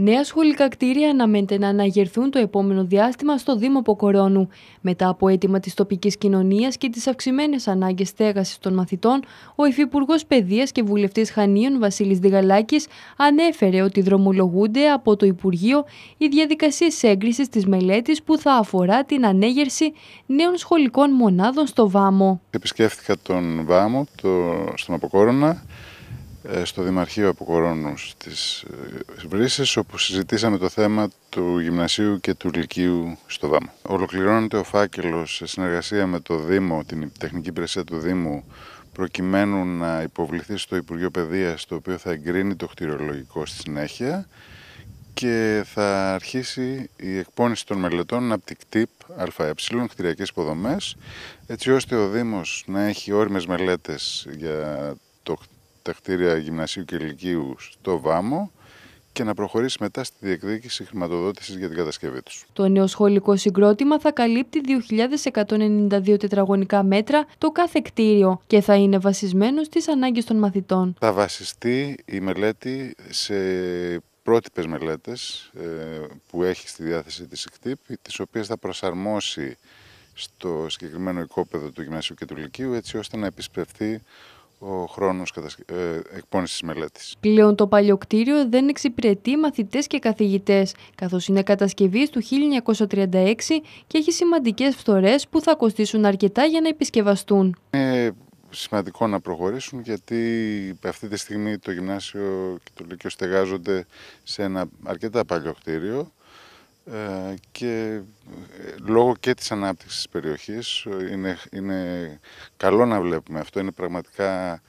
Νέα σχολικά κτίρια αναμένεται να αναγερθούν το επόμενο διάστημα στο Δήμο Ποκορώνου. Μετά από αίτημα της τοπικής κοινωνίας και τις αυξημένες ανάγκες στέγασης των μαθητών, ο Υφυπουργός Παιδείας και Βουλευτής Χανίων Βασίλης Διγαλάκης ανέφερε ότι δρομολογούνται από το Υπουργείο οι διαδικασίες έγκρισης της μελέτης που θα αφορά την ανέγερση νέων σχολικών μονάδων στο Βάμο. Επισκέφθηκα τον Βάμο, το, στον Αποκόρονα. Ε, στο Δημαρχείο Αποκορώνου τη ε, βρύσης, όπου συζητήσαμε το θέμα του Γυμνασίου και του Λυκείου στο ΔΑΜΟ. Ολοκληρώνεται ο φάκελος σε συνεργασία με το Δήμο, την τεχνική υπηρεσία του Δήμου, προκειμένου να υποβληθεί στο Υπουργείο Παιδείας, το οποίο θα εγκρίνει το κτηριολογικό στη συνέχεια και θα αρχίσει η εκπόνηση των μελετών από την ΚΤΙΠ ΑΕ, χτηριακέ υποδομές, έτσι ώστε ο Δήμος να έχει όριμες μελέτες για το τα κτίρια γυμνασίου και ηλικίου στο Βάμο και να προχωρήσει μετά στη διεκδίκηση χρηματοδότησης για την κατασκευή τους. Το νέο σχολικό συγκρότημα θα καλύπτει 2.192 τετραγωνικά μέτρα το κάθε κτίριο και θα είναι βασισμένο στις ανάγκες των μαθητών. Θα βασιστεί η μελέτη σε πρότυπες μελέτες ε, που έχει στη διάθεση της ΕΚΤΙΠ, τις οποίες θα προσαρμόσει στο συγκεκριμένο οικόπεδο του Γυμνασίου και του Λυκείου, έτσι ώστε να επισπευθεί ο χρόνος ε, εκπόνησης της μελέτης. Πλέον το παλιοκτήριο δεν εξυπηρετεί μαθητές και καθηγητές, καθώς είναι κατασκευής του 1936 και έχει σημαντικές φθορές που θα κοστίσουν αρκετά για να επισκευαστούν. Είναι σημαντικό να προχωρήσουν γιατί αυτή τη στιγμή το γυμνάσιο και το λύκειο στεγάζονται σε ένα αρκετά παλιό ε, και ε, λόγω και της ανάπτυξης της περιοχής ε, είναι, είναι καλό να βλέπουμε αυτό. Είναι πραγματικά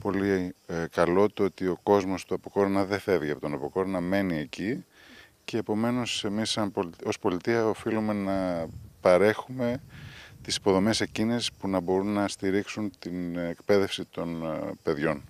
πολύ καλό το ότι ο κόσμος του Αποκόρνα δεν φεύγει από τον Αποκόρνα, μένει εκεί και επομένως εμείς σαν πολιτεία, ως πολιτεία οφείλουμε να παρέχουμε τις υποδομές εκείνες που να μπορούν να στηρίξουν την εκπαίδευση των παιδιών.